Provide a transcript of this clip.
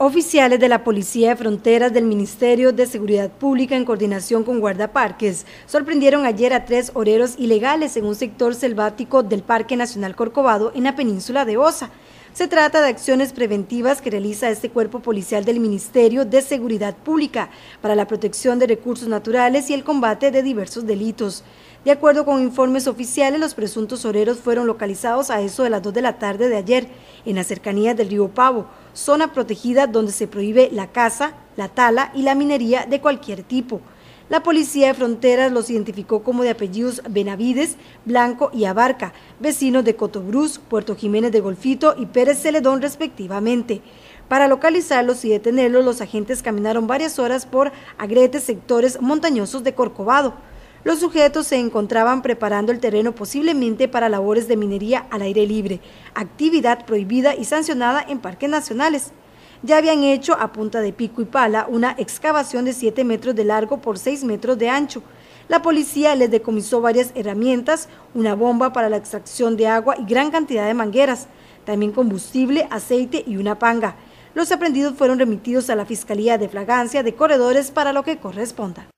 Oficiales de la Policía de Fronteras del Ministerio de Seguridad Pública en coordinación con guardaparques sorprendieron ayer a tres oreros ilegales en un sector selvático del Parque Nacional Corcovado en la península de Osa. Se trata de acciones preventivas que realiza este cuerpo policial del Ministerio de Seguridad Pública para la protección de recursos naturales y el combate de diversos delitos. De acuerdo con informes oficiales, los presuntos oreros fueron localizados a eso de las 2 de la tarde de ayer, en la cercanía del río Pavo, zona protegida donde se prohíbe la caza, la tala y la minería de cualquier tipo. La Policía de Fronteras los identificó como de apellidos Benavides, Blanco y Abarca, vecinos de Cotobruz, Puerto Jiménez de Golfito y Pérez Celedón respectivamente. Para localizarlos y detenerlos, los agentes caminaron varias horas por agretes sectores montañosos de Corcovado. Los sujetos se encontraban preparando el terreno posiblemente para labores de minería al aire libre, actividad prohibida y sancionada en parques nacionales ya habían hecho a punta de pico y pala una excavación de 7 metros de largo por 6 metros de ancho. La policía les decomisó varias herramientas, una bomba para la extracción de agua y gran cantidad de mangueras, también combustible, aceite y una panga. Los aprendidos fueron remitidos a la Fiscalía de Flagancia de Corredores para lo que corresponda.